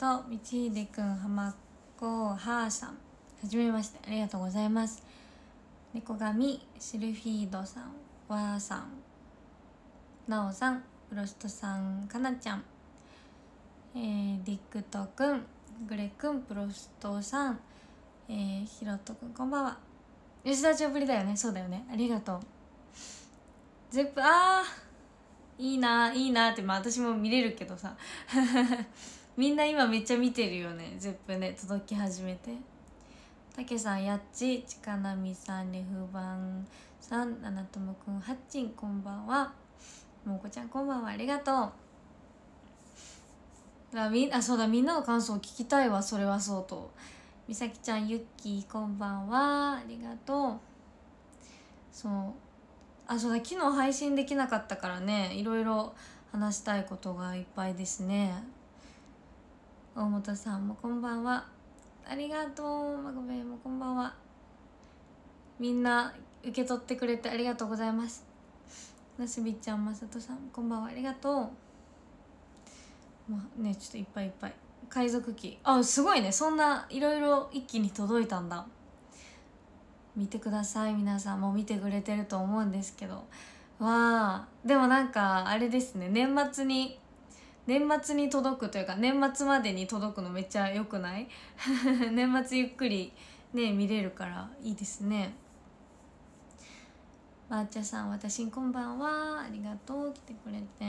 と道秀くん浜子はーさんはじめましてありがとうございます猫神シルフィードさんわーさんなおさんブロストさんかなちゃんえー、ディックトくんグレくんプロストさんえー、ひろとくんこんばんは吉田町ぶりだよねそうだよねありがとうゼップあーいいないいなってまあ私も見れるけどさみんな今めっちゃ見てるよね ZEP で届き始めてたけさんやっちちかなみさんレフバンさんななともくんはっちんこんばんはもこちゃんこんばんはありがとうあみあそうだみんなの感想を聞きたいわそれはそうとみさきちゃんゆっきーこんばんはありがとうそうあそうだ昨日配信できなかったからねいろいろ話したいことがいっぱいですね大本さんもこんばんはありがとうまごべもこんばんはみんな受け取ってくれてありがとうございますなすびちゃんまさとさんこんばんはありがとうまあねちょっといっぱいいっぱい海賊旗あすごいねそんないろいろ一気に届いたんだ見てください皆さんも見てくれてると思うんですけどわあでもなんかあれですね年末に年末に届くというか年末までに届くのめっちゃ良くない 年末ゆっくりね見れるからいいですねばあちゃさん私こんばんはありがとう来てくれて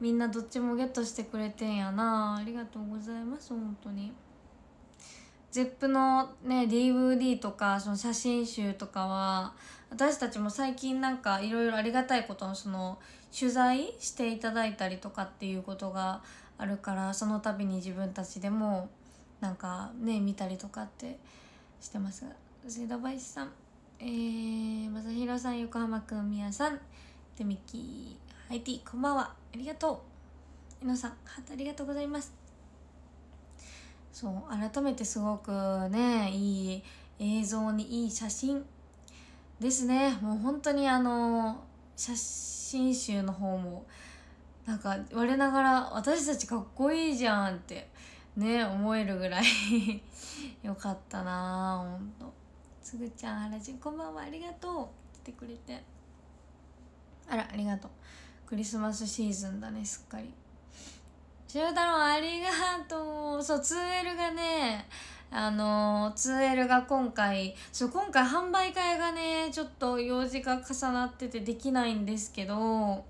みんなどっちもゲットしてくれてんやなありがとうございます本当に ZEP のね DVD とかその写真集とかは私たちも最近なんかいろいろありがたいことのその取材していただいたりとかっていうことがあるからその度に自分たちでもなんかね見たりとかってしてますが枝林さんえー、正弘さん横浜くんみやさんてみきハイティこんばんはありがとうえのさんハートありがとうございますそう改めてすごくねいい映像にいい写真ですねもう本当にあの写真信州の方もなんか我ながら私たちかっこいいじゃんってね思えるぐらい よかったなほんとつぐちゃん原宿こんばんはありがとう来てくれてあらありがとうクリスマスシーズンだねすっかり潮太郎ありがとうそう 2L がねあの 2L が今回そう今回販売会がねちょっと用事が重なっててできないんですけど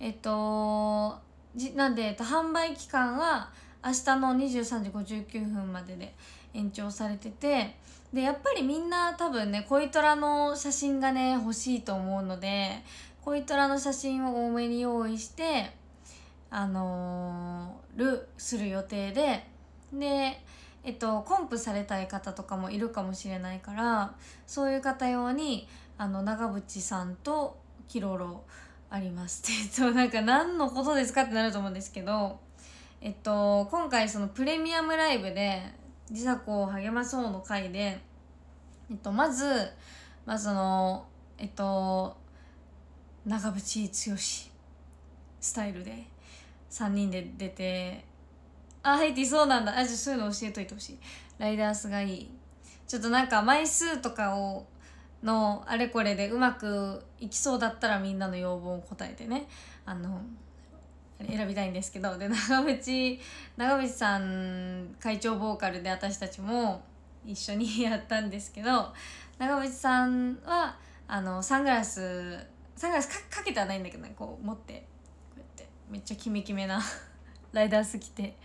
えっとじなんで、えっと、販売期間は明日の23時59分までで延長されててでやっぱりみんな多分ね恋虎の写真がね欲しいと思うので恋虎の写真を多めに用意してあのー、るする予定ででえっと、コンプされたい方とかもいるかもしれないからそういう方用にあの長渕さんとキロロありますって、えっと、なんか何のことですかってなると思うんですけど、えっと、今回そのプレミアムライブで「自作を励まそう」の回で、えっと、まず、まあ、そのえっと長渕剛スタイルで3人で出てあ入ってそうなんだあじゃそういうの教えといてほしいライダースがいいちょっとなんか枚数とかをのあれこれでうまくいきそうだったらみんなの要望を答えてねあの選びたいんですけどで長渕長渕さん会長ボーカルで私たちも一緒にやったんですけど長渕さんはあのサングラスサングラスかけてはないんだけど、ね、こう持ってこうやってめっちゃキメキメなライダース着て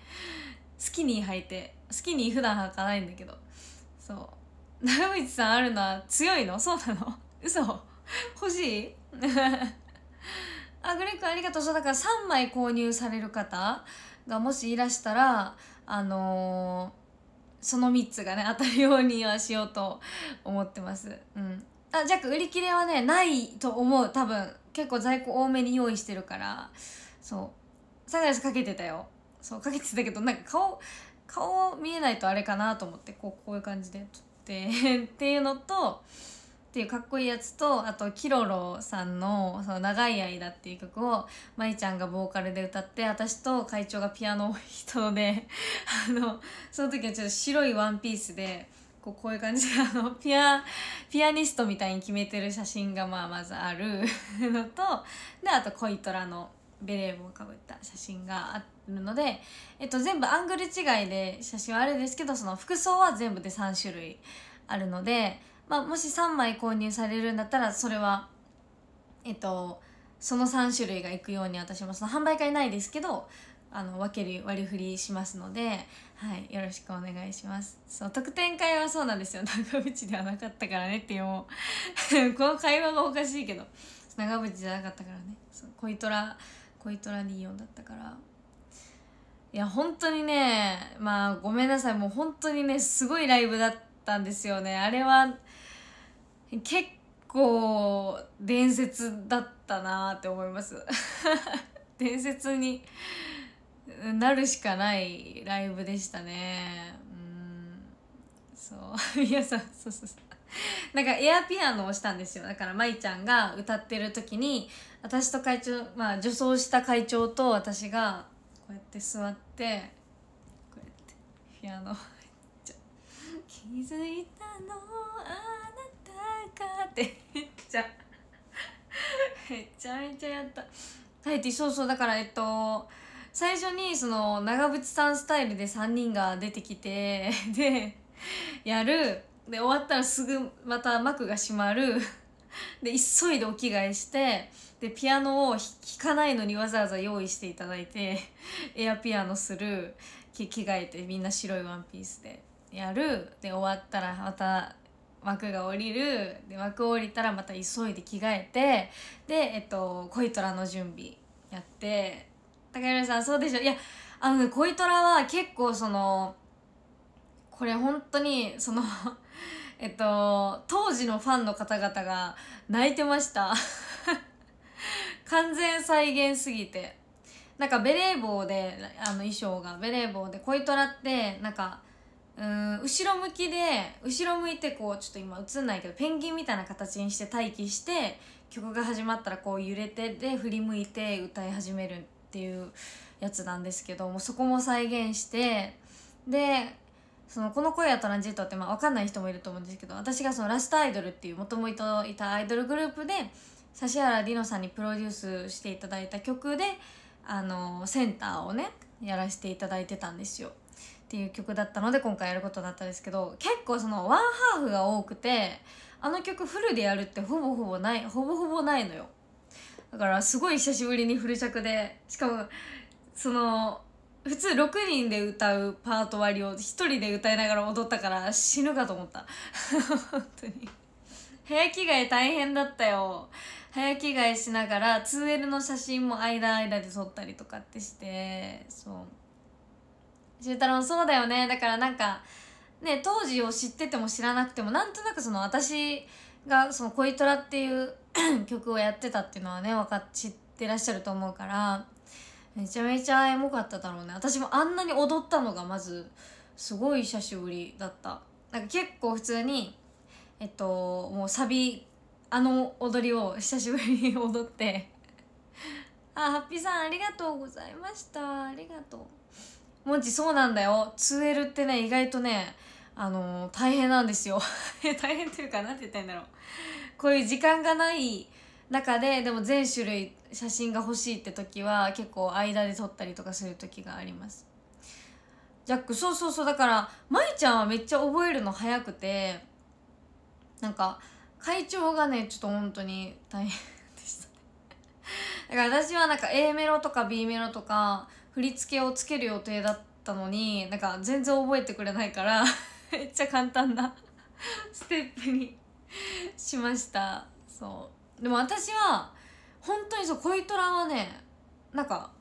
スキニー履いてスキニー普段履かないんだけどそう長渕さんあるのは強いのそうなの嘘欲しい あグレックありがとうそうだから3枚購入される方がもしいらしたらあのー、その3つがね当たるようにはしようと思ってますうんあジャック売り切れはねないと思う多分結構在庫多めに用意してるからそうサングラスかけてたよそうかけてたけどなんか顔顔見えないとあれかなと思ってこうこういう感じで撮ってっていうのとっていうかっこいいやつとあとキロロさんの「その長い間」っていう曲を舞ちゃんがボーカルで歌って私と会長がピアノを弾いたので あのその時はちょっと白いワンピースでこうこういう感じで あのピアピアニストみたいに決めてる写真がまあまずあるのとであと恋虎のベレー帽をかぶった写真があるので、えっと、全部アングル違いで写真はあるんですけどその服装は全部で3種類あるので、まあ、もし3枚購入されるんだったらそれは、えっと、その3種類がいくように私もその販売会ないですけどあの分ける割り振りしますので、はい、よろしくお願いしますそう特典会はそうなんですよ長渕ではなかったからねっていうもう この会話がおかしいけど長渕じゃなかったからね恋トライトラ24だったからいや本当にねまあごめんなさいもう本当にねすごいライブだったんですよねあれは結構伝説だったなって思います 伝説になるしかないライブでしたねうんそういやさそうそうそうなんかエアピアノをしたんですよだから舞ちゃんが歌ってる時に私と会長まあ女装した会長と私がこうやって座ってこうやってピアノ 気づいたのあなたか」って めっちゃめちゃめちゃやったはいティそうそうだからえっと最初にその長渕さんスタイルで3人が出てきて でやるで終わったらすぐまた幕が閉まるで急いでお着替えしてでピアノを弾かないのにわざわざ用意していただいて エアピアノする着替えてみんな白いワンピースでやるで終わったらまた幕が下りるで幕降りたらまた急いで着替えてでえっと恋虎の準備やって高山さんそうでしょいやあのね恋虎は結構そのこれ本当にその えっと当時のファンの方々が泣いてました完全再現すぎてなんかベレー帽であの衣装がベレー帽で恋トラってなんかうん後ろ向きで後ろ向いてこうちょっと今映んないけどペンギンみたいな形にして待機して曲が始まったらこう揺れてで振り向いて歌い始めるっていうやつなんですけどもそこも再現してでそのこの声やトランジットってまあ分かんない人もいると思うんですけど私がそのラストアイドルっていうもともといたアイドルグループで指原莉乃さんにプロデュースしていただいた曲であのセンターをねやらせていただいてたんですよっていう曲だったので今回やることになったんですけど結構そのワンハーフが多くてあの曲フルでやるってほぼほぼないほぼほぼないのよだからすごい久しぶりにフル尺でしかもその普通6人で歌うパート割を1人で歌いながら踊ったから死ぬかと思った 本当に早着替え大変だったよ早着替えしながら 2L の写真も間間で撮ったりとかってしてそう柊太郎そうだよねだからなんかね当時を知ってても知らなくてもなんとなくその私がその恋虎」っていう 曲をやってたっていうのはね分かっ知ってらっしゃると思うからめちゃめちゃエモかっただろうね私もあんなに踊ったのがまずすごい久しぶりだったなんか結構普通にえっともうサビあの踊りを久しぶりに踊ってあハッピーさんありがとうございましたありがとうもちそうなんだよ 2L ってね意外とねあのー、大変なんですよ 大変というかなんて言ったらいいんだろうこういう時間がない中ででも全種類写真が欲しいって時は結構間で撮ったりとかする時がありますジャックそうそうそうだからまいちゃんはめっちゃ覚えるの早くてなんか会長がねちょっと本当に大変でしたねだから私はなんか A メロとか B メロとか振り付けをつける予定だったのになんか全然覚えてくれないから めっちゃ簡単な ステップにしましたそうでも私は本当にそう恋トラはねなんか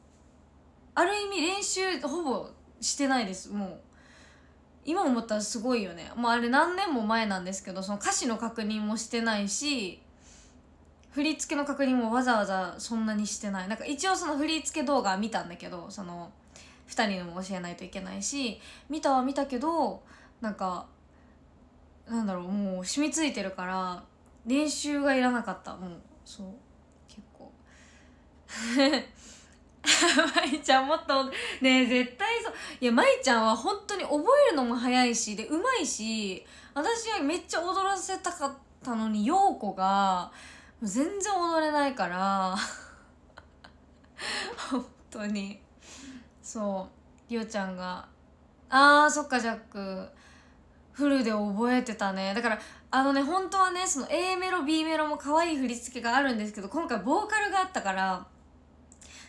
ある意味練習ほぼしてないですもう今思ったらすごいよねもうあれ何年も前なんですけどその歌詞の確認もしてないし振り付けの確認もわざわざそんなにしてないなんか一応その振り付け動画見たんだけどその2人のも教えないといけないし見たは見たけどなんかなんだろうもう染みついてるから練習がいらなかったもうそう結構 舞ちゃんもっとねえ絶対そういや舞ちゃんは本当に覚えるのも早いしでうまいし私はめっちゃ踊らせたかったのに陽子が全然踊れないから 本当にそうりおちゃんが「あーそっかジャックフルで覚えてたね」だからあのね本当はねその A メロ B メロも可愛い振り付けがあるんですけど今回ボーカルがあったから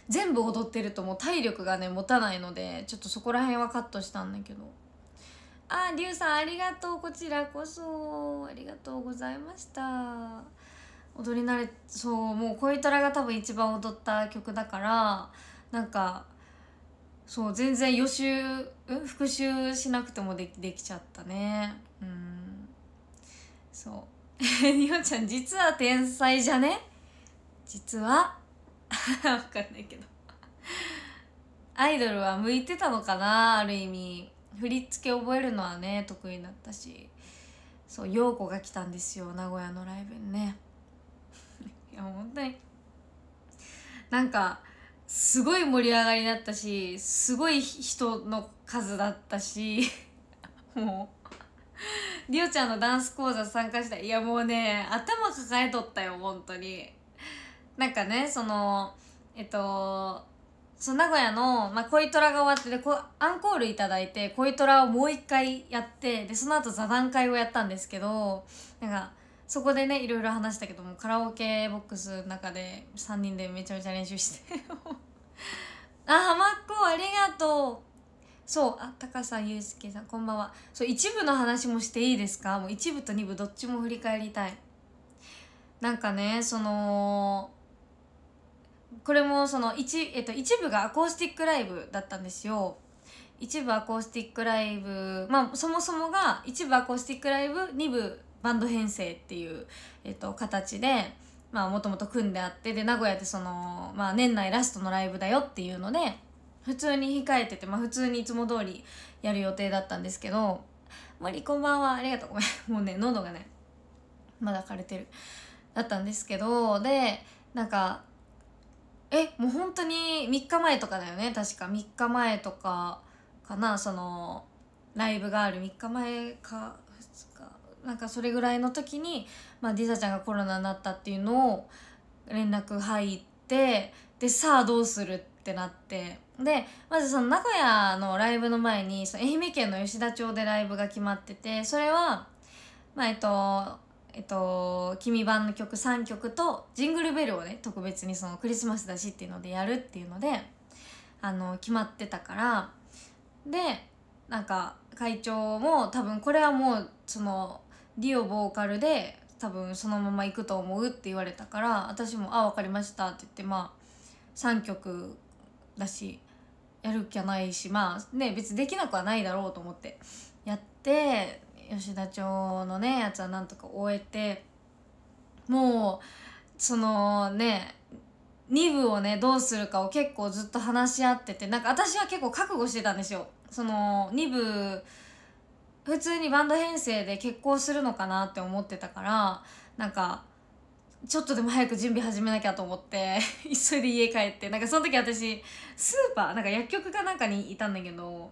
全部踊ってるともう体力がね持たないのでちょっとそこら辺はカットしたんだけどありゅうさんありがとうこちらこそありがとうございました踊り慣れそうもう恋トラが多分一番踊った曲だからなんかそう全然予習復習しなくてもできできちゃったねうんそうにお ちゃん実は天才じゃね実はわかんないけどアイドルは向いてたのかなある意味振り付け覚えるのはね得意だったしそう洋子が来たんですよ名古屋のライブにね いや本当になんかすごい盛り上がりだったしすごい人の数だったし もうリオちゃんのダンス講座参加したいやもうね頭抱えとったよ本当になんかねそのえっとそ名古屋の、まあ、恋トラが終わってでこアンコール頂いて恋トラをもう一回やってでその後座談会をやったんですけどなんかそこでねいろいろ話したけどもカラオケボックスの中で3人でめちゃめちゃ練習して あマっ子ありがとうそうあ高さんゆうすけさんこんばんはそう一部の話もしていいですかもう一部と二部どっちも振り返りたいなんかねそのこれもその一,、えっと、一部がアコースティックライブだったんですよ一部アコースティックライブまあそもそもが一部アコースティックライブ2部バンド編成っていう、えっと、形でもともと組んであってで名古屋でその、まあ、年内ラストのライブだよっていうので普通に控えてて、まあ、普通にいつも通りやる予定だったんですけど「森こんばんはありがとうごめんもうね喉がねまだ枯れてる」だったんですけどでなんかえもう本当に3日前とかだよね確か3日前とかかなそのライブがある3日前か2日なんかそれぐらいの時に、まあ、ディちゃんがコロナになったっていうのを連絡入ってでさあどうするってなってでまずその名古屋のライブの前にその愛媛県の吉田町でライブが決まっててそれはまあえっとえっと「君版」の曲3曲と「ジングルベル」をね特別にそのクリスマスだしっていうのでやるっていうのであの決まってたからでなんか会長も多分これはもうそのディオボーカルで多分そのまま行くと思うって言われたから私も「あ分かりました」って言ってまあ3曲だしやる気はないしまあね別にできなくはないだろうと思ってやって吉田町のねやつはなんとか終えてもうそのね2部をねどうするかを結構ずっと話し合っててなんか私は結構覚悟してたんですよ。その2部普通にバンド編成で結婚するのかなって思ってたからなんかちょっとでも早く準備始めなきゃと思って 急いで家帰ってなんかその時私スーパーなんか薬局かなんかにいたんだけど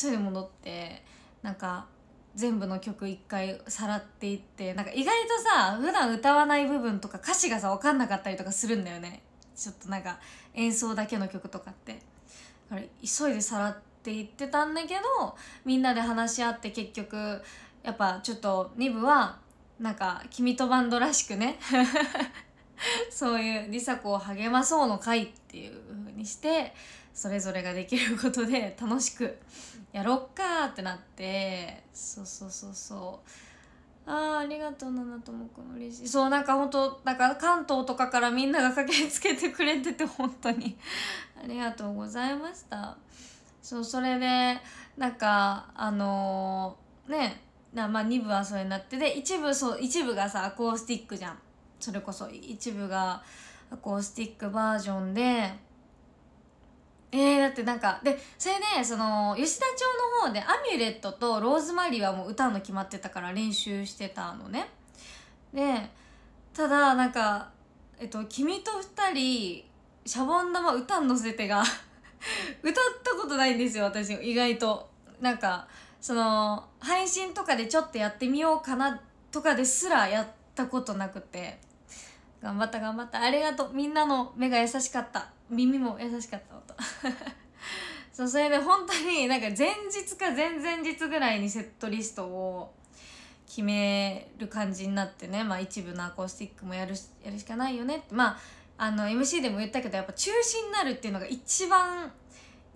急いで戻ってなんか全部の曲一回さらっていってなんか意外とさ普段歌わない部分とか歌詞がさ分かんなかったりとかするんだよねちょっとなんか演奏だけの曲とかってだから急いでさらっていってたんだけどみんなで話し合って結局やっぱちょっと2部はなんか「君とバンド」らしくね そういう梨紗子を励まそうの会っていう風にしてそれぞれができることで楽しくやろっかってなってそうそうそうそうああありがとうななともくん嬉しいそうなんか本当だから関東とかからみんなが駆けつけてくれてて本当に ありがとうございましたそうそれでなんかあのー、ねなまあ2部はそれになってで一部そう一部がさアコースティックじゃんそれこそ一部がアコースティックバージョンでえー、だってなんかでそれでその吉田町の方で「アミュレット」と「ローズマリー」はもう歌うの決まってたから練習してたのねでただなんか「えっと、君と二人シャボン玉歌のせてが 歌ったことないんですよ私意外となんかその配信とかでちょっとやってみようかなとかですらやったことなくて頑張った頑張ったありがとうみんなの目が優しかった耳も優しかった音 そうそれで本当になんか前日か前々日ぐらいにセットリストを決める感じになってねまあ一部のアコースティックもやるやるしかないよねってまああの MC でも言ったけどやっぱ中止になるっていうのが一番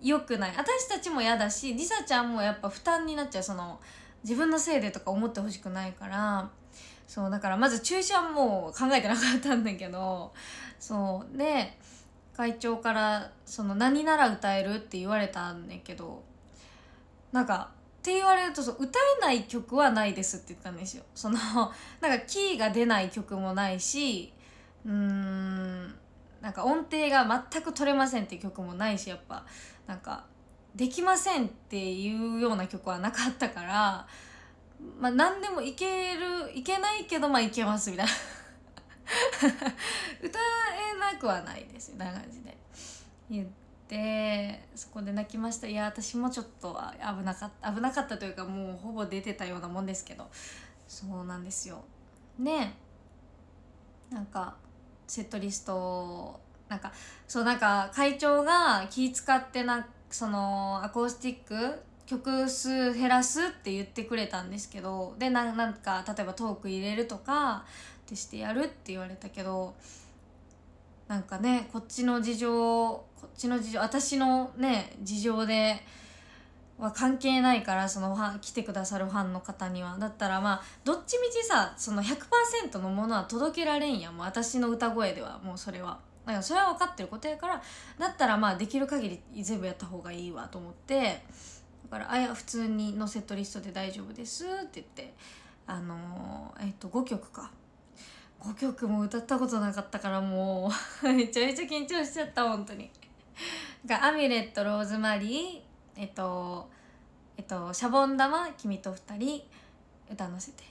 良くない私たちも嫌だしりさちゃんもやっぱ負担になっちゃうその自分のせいでとか思ってほしくないからそうだからまず中止はもう考えてなかったんだけどそうで会長からその何なら歌えるって言われたんんけどなんかって言われるとそう歌えない曲はないですって言ったんですよ。その なんかキーが出ない曲もないしうーんなんか音程が全く取れませんって曲もないしやっぱなんかできませんっていうような曲はなかったから、まあ、何でもいけるいけないけどまあいけますみたいな。歌えなくはないですみたいな感じで言ってそこで泣きましたいや私もちょっと危なかった危なかったというかもうほぼ出てたようなもんですけどそうなんですよねなんかセットリストなんかそうなんか会長が気使ってなそのアコースティック曲数減らすって言ってくれたんですけどでなんか例えばトーク入れるとかてしてやるって言われたけどなんかねこっちの事情こっちの事情私のね事情では関係ないからそのファン来てくださるファンの方にはだったらまあどっちみちさその100%のものは届けられんやもう私の歌声ではもうそれはだからそれは分かってることやからだったらまあできる限り全部やった方がいいわと思ってだから「あや普通にのセットリストで大丈夫です」って言ってあのー、えっと5曲か5曲も歌ったことなかったからもう めちゃめちゃ緊張しちゃった本当にがアミュレットローズマリーえっとえっとシャボン玉君と2人歌のせて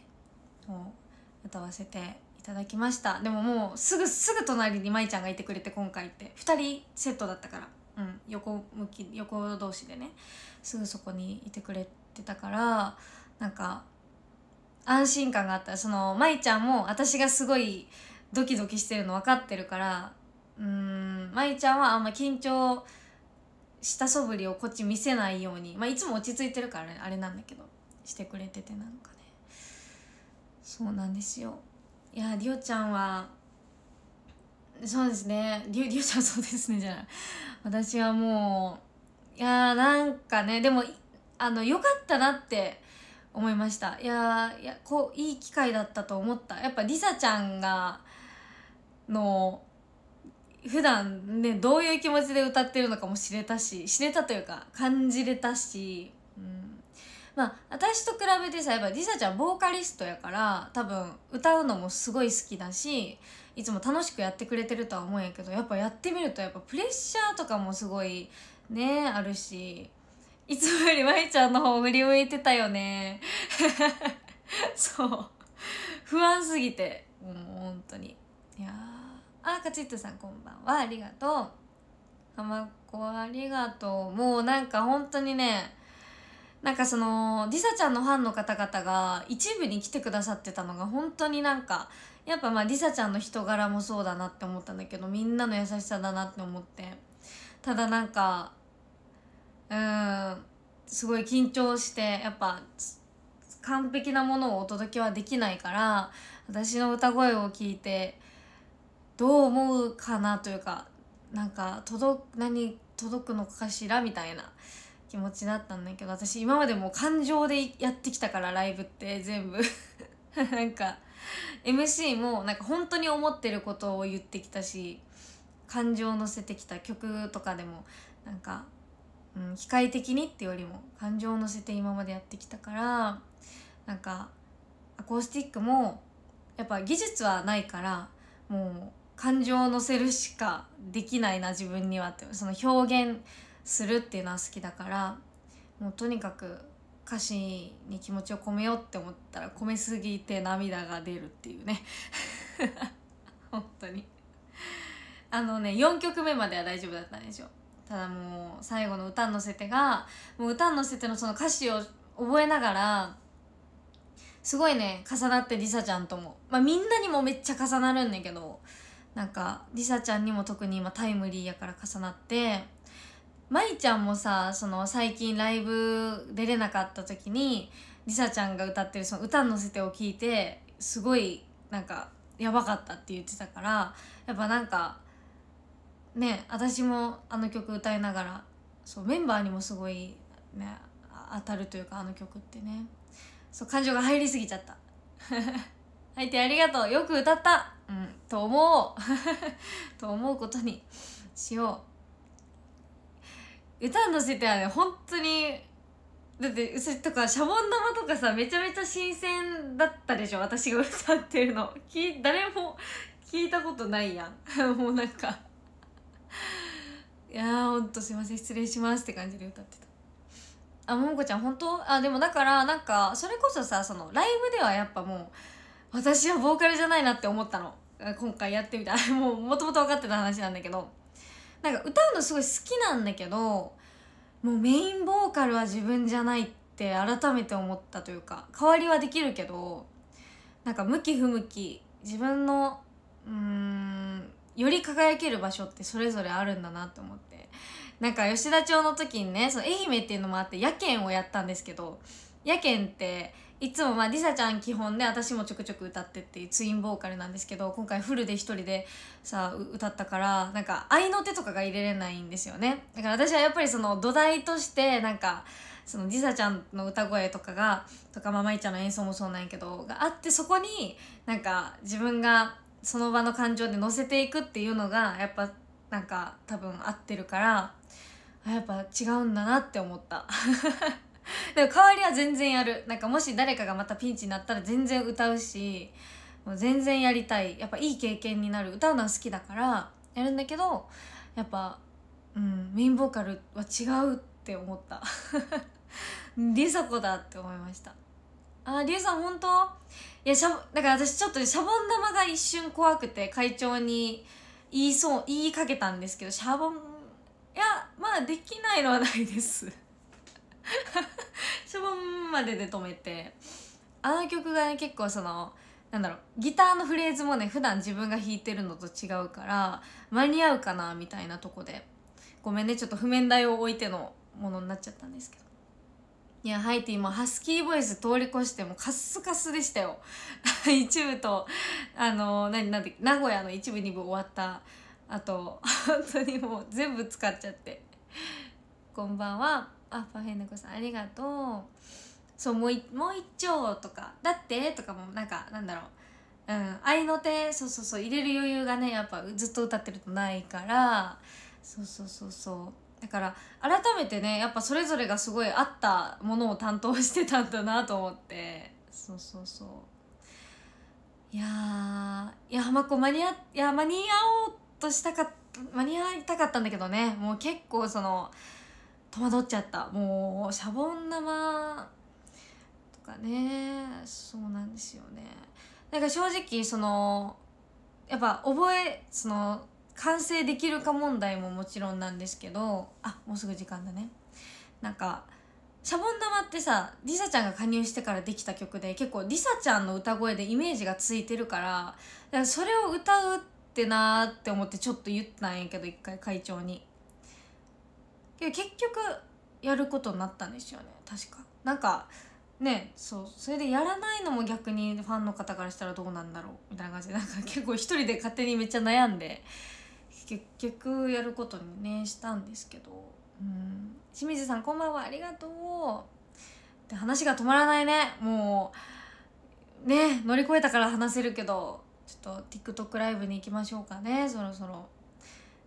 歌わせていただきましたでももうすぐすぐ隣に舞ちゃんがいてくれて今回って2人セットだったからうん、横向き横同士でねすぐそこにいてくれてたからなんか安心感があったその舞ちゃんも私がすごいドキドキしてるの分かってるからうん舞ちゃんはあんま緊張したそぶりをこっち見せないようにまあいつも落ち着いてるから、ね、あれなんだけどしてくれててなんかねそうなんですよいやりおちゃんはそうですねりおりおちゃんそうですねじゃない私はもういやーなんかねでもあの良かったなって思いましたいやいやこういい機会だったと思ったやっぱりさちゃんがの普段ねどういう気持ちで歌ってるのかも知れたし知れたというか感じれたし、うん、まあ私と比べてさやっぱりさちゃんボーカリストやから多分歌うのもすごい好きだしいつも楽しくやってくれてるとは思うんやけどやっぱやってみるとやっぱプレッシャーとかもすごいねあるし。いつもよりまいちゃんの方振り向いてたよね そう不安すぎてもう本当にいやあカチッとさんこんばんはありがとう浜子ありがとうもうなんか本当にねなんかそのりさちゃんのファンの方々が一部に来てくださってたのが本当になんかやっぱまありさちゃんの人柄もそうだなって思ったんだけどみんなの優しさだなって思ってただなんかうんすごい緊張してやっぱ完璧なものをお届けはできないから私の歌声を聞いてどう思うかなというかなんか届何届くのかしらみたいな気持ちだったんだけど私今までも感情でやってきたから ライブって全部なんか MC もなんか本当に思ってることを言ってきたし感情を乗せてきた曲とかでもなんかうん、機械的にってよりも感情を乗せて今までやってきたからなんかアコースティックもやっぱ技術はないからもう感情を乗せるしかできないな自分にはってその表現するっていうのは好きだからもうとにかく歌詞に気持ちを込めようって思ったら込めすぎて涙が出るっていうね 本当にあのね4曲目までは大丈夫だったんですよただもう最後の歌のせてがもう歌のせてのその歌詞を覚えながらすごいね重なってりさちゃんとも、まあ、みんなにもめっちゃ重なるんだけどなんかりさちゃんにも特に今タイムリーやから重なってまいちゃんもさその最近ライブ出れなかった時にりさちゃんが歌ってるその歌のせてを聞いてすごいなんかやばかったって言ってたからやっぱなんかね私もあの曲歌いながらそうメンバーにもすごい、ね、当たるというかあの曲ってねそう感情が入りすぎちゃった入ってありがとうよく歌ったうんと思う と思うことにしよう歌うのせてはね本当にだって写真とかシャボン玉とかさめちゃめちゃ新鮮だったでしょ私が歌ってるのき誰も聞いたことないやん もうなんかいやほんとすいません失礼しますって感じで歌ってたあももこちゃん本当あでもだからなんかそれこそさそのライブではやっぱもう私はボーカルじゃないなって思ったの今回やってみた もうもともと分かってた話なんだけどなんか歌うのすごい好きなんだけどもうメインボーカルは自分じゃないって改めて思ったというか代わりはできるけどなんか向き不向き自分のうーんより輝ける場所ってそれぞれあるんだなって思ってなんか吉田町の時にねその愛媛っていうのもあって夜券をやったんですけど夜券っていつもまありさちゃん基本で私もちょくちょく歌ってっていうツインボーカルなんですけど今回フルで一人でさ歌ったからなんか合の手とかが入れれないんですよねだから私はやっぱりその土台としてなんかそのりさちゃんの歌声とかがとかままいちゃんの演奏もそうなんやけどがあってそこになんか自分がその場の感情で乗せていくっていうのがやっぱなんか多分合ってるからやっぱ違うんだなって思った でも代わりは全然やるなんかもし誰かがまたピンチになったら全然歌うしもう全然やりたいやっぱいい経験になる歌うのは好きだからやるんだけどやっぱ、うん、メインボーカルは違うって思った リサ子だって思いましたあリュさん本当いやしゃだから私ちょっとシャボン玉が一瞬怖くて会長に言いそう言いかけたんですけどシャボンいやまあできないのはないです シャボンまでで止めてあの曲がね結構そのなんだろうギターのフレーズもね普段自分が弾いてるのと違うから間に合うかなみたいなとこでごめんねちょっと譜面台を置いてのものになっちゃったんですけどいやハイティもハスキーボイス通り越してもカッスカスでしたよ 一部とあの何なんで名古屋の一部二部終わったあと本当にもう全部使っちゃってこんばんはあパフェネコさんありがとうそうもう一もう一丁とかだってとかもなんかなんだろううん愛の手そうそうそう入れる余裕がねやっぱずっと歌ってるとないからそうそうそうそうだから改めてねやっぱそれぞれがすごい合ったものを担当してたんだなと思ってそうそうそういやいや浜子間に合いや間に合おうとしたかった間に合いたかったんだけどねもう結構その戸惑っちゃったもうシャボン玉とかねそうなんですよねなんか正直そのやっぱ覚えその完成できるか問題ももちろんなんですけどあもうすぐ時間だねなんかシャボン玉ってさりさちゃんが加入してからできた曲で結構りさちゃんの歌声でイメージがついてるからからそれを歌うってなーって思ってちょっと言ったんやけど一回会長に結局やることになったんですよね確かなんかねそうそれでやらないのも逆にファンの方からしたらどうなんだろうみたいな感じでなんか結構一人で勝手にめっちゃ悩んで結局やることにねしたんですけど、うん、清水さんこんばんはありがとうって話が止まらないねもうね乗り越えたから話せるけどちょっと TikTok ライブに行きましょうかねそろそろ。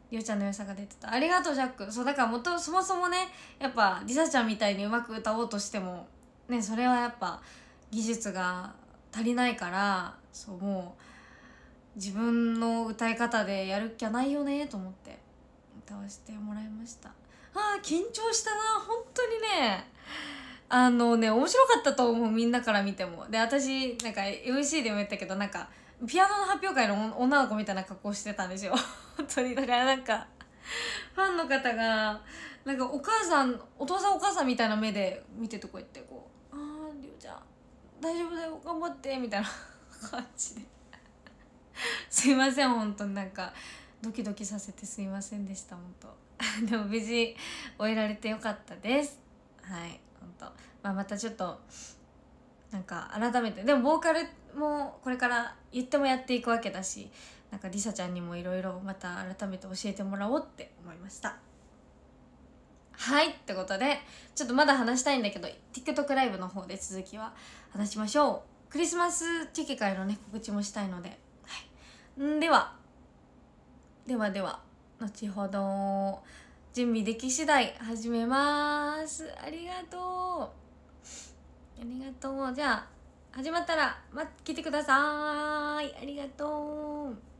りおちゃんの良さが出てたありがとうジャックそうだからもっとそもそもねやっぱりさちゃんみたいにうまく歌おうとしてもねそれはやっぱ技術が足りないからそうもう自分の歌い方でやるっきゃないよねと思って歌わせてもらいましたあー緊張したな本当にねあのね面白かったと思うみんなから見てもで私なんか MC でも言ったけどなんかピアノの発表会の女の子みたいな格好してたんですよ 本当にだからなんかファンの方がなんかお母さんお父さんお母さんみたいな目で見てとこうやってこう「あありょうちゃん大丈夫だよ頑張って」みたいな感じで すいません本当になんかドキドキさせてすいませんでした本当 でも無事終えられてよかったですはい本当まあまたちょっとなんか改めてでもボーカルもこれから言ってもやっていくわけだしなんかりさちゃんにもいろいろまた改めて教えてもらおうって思いましたはいってことでちょっとまだ話したいんだけど TikTok ライブの方で続きは話しましょうクリスマスチェキ会のね告知もしたいのでんではではでは後ほど準備でき次第始めますありがとうありがとうじゃあ始まったらま、っててくださいありがとう